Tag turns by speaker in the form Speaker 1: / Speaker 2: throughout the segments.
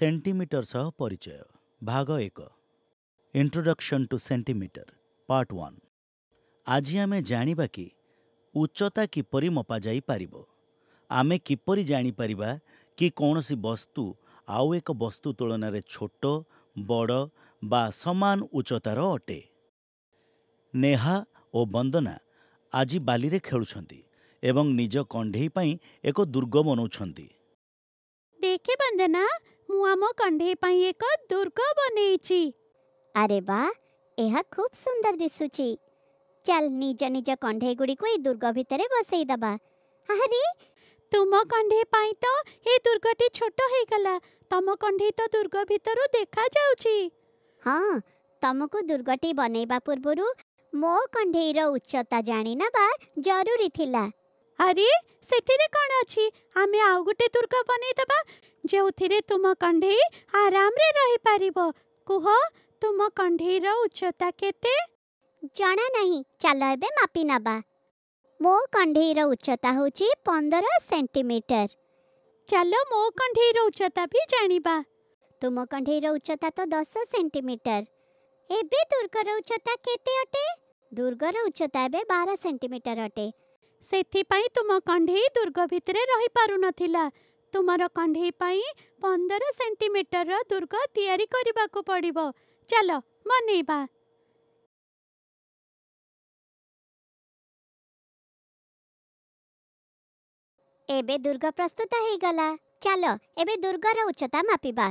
Speaker 1: centimetre ସହ ପରିଚୟ ଭାଗ ଏକ introduction to centimetre part one ଆଜି ଆମେ ଜାଣିବା କି ଉଚ୍ଚତା କିପରି ମପାଯାଇପାରିବ ଆମେ କିପରି ଜାଣିପାରିବା କି କୌଣସି ବସ୍ତୁ ଆଉ ଏକ ବସ୍ତୁ ତୁଳନାରେ ଛୋଟ ବଡ଼ ବା ସମାନ ଉଚ୍ଚତାର ଅଟେ ନେହା ଓ ବନ୍ଦନା ଆଜି ବାଲିରେ ଖେଳୁଛନ୍ତି ଏବଂ ନିଜ କଣ୍ଢେଇ ପାଇଁ ଏକ ଦୁର୍ଗ ବନାଉଛନ୍ତି
Speaker 2: ଦେଖେ ବନ୍ଦନା ମୁଁ ଆମ କଣ୍ଢେଇ ପାଇଁ ଏକ ଦୁର୍ଗ ବନେଇଛି ଆରେ ବା ଏହା ଖୁବ୍ ସୁନ୍ଦର ଦିଶୁଛି ଚାଲ ନିଜ ନିଜ କଣ୍ଢେଇ ଗୁଡ଼ିକୁ ଏଇ ଦୁର୍ଗ ଭିତରେ ବସେଇ ଦେବା ଆରେ ତୁମ କଣ୍ଢେଇ ପାଇଁ ତ ଏ ଦୁର୍ଗଟି ଛୋଟ ହେଇଗଲା ତମ କଣ୍ଢେଇ ତ ଦୁର୍ଗ ଭିତରୁ ଦେଖାଯାଉଛି ହଁ ତମକୁ ଦୁର୍ଗଟି ବନେଇବା ପୂର୍ବରୁ ମୋ କଣ୍ଢେଇର ଉଚ୍ଚତା ଜାଣିନେବା ଜରୁରୀ ଥିଲା अरे से कौन अच्छी आम आउ गोटे दुर्ग बनईदब जो थी तुम कंडे आराम रे रही पार कह तुम कंडेर उच्चता के जाना नहीं चल ए ना मो कंडेर उच्चता हूँ पंदर सेमिटर चलो मो कंडेर उच्चता भी जानवा तुम कंडेर उच्चता तो दस सेमिटर एवं दुर्गर उच्चता के दुर्गर उच्चता ए बार सेमिटर अटे ସେଥିପାଇଁ ତୁମ କଣ୍ଢେଇ ଦୁର୍ଗ ଭିତରେ ରହିପାରୁନଥିଲା ତୁମର କଣ୍ଢେଇ ପାଇଁ ପନ୍ଦର ସେଣ୍ଟିମିଟରର ଦୁର୍ଗ ତିଆରି କରିବାକୁ ପଡ଼ିବ ଚାଲ ବନେଇବା ଏବେ ଦୁର୍ଗ ପ୍ରସ୍ତୁତ ହେଇଗଲା ଚାଲ ଏବେ ଦୁର୍ଗର ଉଚ୍ଚତା ମାପିବା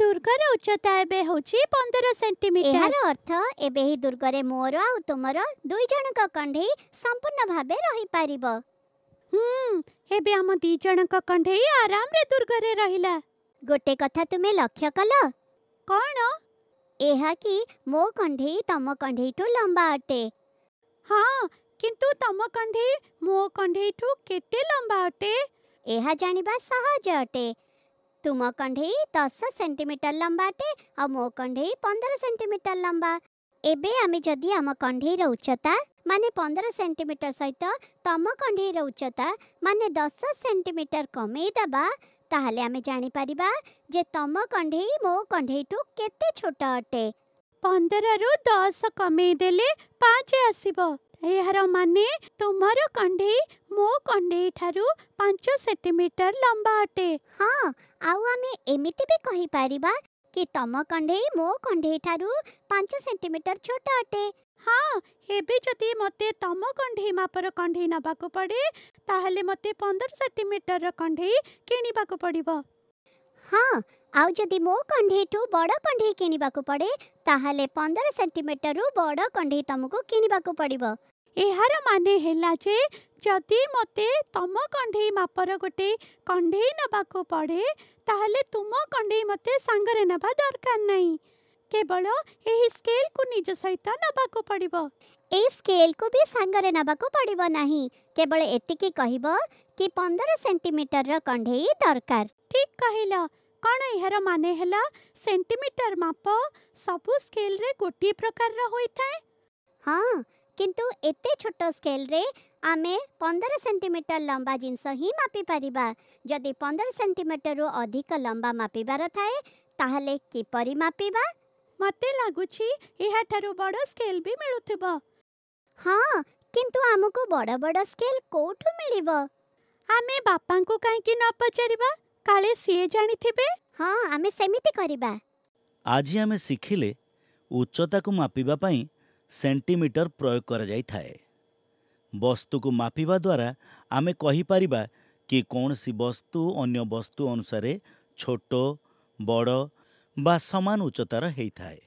Speaker 2: ଦୁର୍ଗର ଉଚ୍ଚତା ଏବେ ହେଉଛି ପନ୍ଦର ସେଣ୍ଟିମିଟର ଏହାର ଅର୍ଥ ଏବେ ଏହି ଦୁର୍ଗରେ ମୋର ଆଉ ତୁମର ଦୁଇ ଜଣଙ୍କ କଣ୍ଢେଇ ସମ୍ପୂର୍ଣ୍ଣ ଭାବେ ରହିପାରିବ ହୁଁ ଏବେ ଆମ ଦୁଇ ଜଣଙ୍କ କଣ୍ଢେଇ ଆରାମରେ ଦୁର୍ଗରେ ରହିଲା ଗୋଟେ କଥା ତୁମେ ଲକ୍ଷ୍ୟ କଲ କ'ଣ ଏହା କି ମୋ କଣ୍ଢେଇ ତମ କଣ୍ଢେଇଠୁ ଲମ୍ବା ଅଟେ ହଁ କିନ୍ତୁ ତମ କଣ୍ଢେଇ ମୋ କଣ୍ଢେଇଠୁ କେତେ ଲମ୍ବା ଅଟେ ଏହା ଜାଣିବା ସହଜ ଅଟେ तू मकंडे दस सेंटीमीटर लंबा अटे आ मो कंडे पंदर सेंटीमीटर लंबा एबे आमे जदि आम कंडेर उच्चता माने पंदर सेंटीमीटर सहित तुम कंडेर उच्चता माने दस सेंटीमीटर कमेदबा ताहले आमे जानी परिबा जे तुम कंडे मो कंडे टू केते छोटा अटे पंदर रु दस कमे देले पाँच आसीबो ଏହାର ମାନେ ତୁମର କଣ୍ଢେଇ ମୋ କଣ୍ଢେଇ ଠାରୁ ପାଞ୍ଚ ସେଣ୍ଟିମିଟର ଲମ୍ବା ଅଟେ ହଁ ଆଉ ଆମେ ଏମିତି ବି କହିପାରିବା କି ତମ କଣ୍ଢେଇ ମୋ କଣ୍ଢେଇ ଠାରୁ ପାଞ୍ଚ ସେଣ୍ଟିମିଟର ଛୋଟ ଅଟେ ହଁ ଏବେ ଯଦି ମୋତେ ତମ କଣ୍ଢେଇ ମାପର କଣ୍ଢେଇ ନେବାକୁ ପଡ଼େ ତାହେଲେ ମୋତେ ପନ୍ଦର ସେଣ୍ଟିମିଟରର କଣ୍ଢେଇ କିଣିବାକୁ ପଡ଼ିବ ହଁ ଆଉ ଯଦି ମୋ କଣ୍ଢେଇଠୁ ବଡ଼ କଣ୍ଢେଇ କିଣିବାକୁ ପଡ଼େ ତାହେଲେ ପନ୍ଦର ସେଣ୍ଟିମିଟରରୁ ବଡ଼ କଣ୍ଢେଇ ତୁମକୁ କିଣିବାକୁ ପଡ଼ିବ ଏହାର ମାନେ ହେଲା ଯେ ଯଦି ମୋତେ ତମ କଣ୍ଢେଇ ମାପର ଗୋଟେ କଣ୍ଢେଇ ନେବାକୁ ପଡ଼େ ତାହେଲେ ତୁମ କଣ୍ଢେଇ ମୋତେ ସାଙ୍ଗରେ ନେବା ଦରକାର ନାହିଁ କେବଳ ଏହି ସ୍କେଲ୍କୁ ନିଜ ସହିତ ନେବାକୁ ପଡ଼ିବ ଏହି ସ୍କେଲ୍କୁ ବି ସାଙ୍ଗରେ ନେବାକୁ ପଡ଼ିବ ନାହିଁ କେବଳ ଏତିକି କହିବ କି ପନ୍ଦର ସେଣ୍ଟିମିଟରର କଣ୍ଢେଇ ଦରକାର ଠିକ୍ କହିଲ कण यार मान है सेमिटर माप सब स्केल गोटे प्रकार हाँ किंतु एत छोट स्केल रे आम पंदर सेमिटर लंबा जिनस ही मापी पार जदि पंदर सेमिटर रु अधिक लंबा मापार थाए कि माप मत लगुच बड़ स्केल भी मिलू हाँ किंतु आमको बड़ बड़ स्केल कौटू मिल आम बापा को कहीं न पचार କାଳେ ସିଏ ଜାଣିଥିବେ ହଁ ଆମେ ସେମିତି କରିବା
Speaker 1: ଆଜି ଆମେ ଶିଖିଲେ ଉଚ୍ଚତାକୁ ମାପିବା ପାଇଁ ସେଣ୍ଟିମିଟର ପ୍ରୟୋଗ କରାଯାଇଥାଏ ବସ୍ତୁକୁ ମାପିବା ଦ୍ୱାରା ଆମେ କହିପାରିବା କି କୌଣସି ବସ୍ତୁ ଅନ୍ୟ ବସ୍ତୁ ଅନୁସାରେ ଛୋଟ ବଡ଼ ବା ସମାନ ଉଚ୍ଚତାର ହୋଇଥାଏ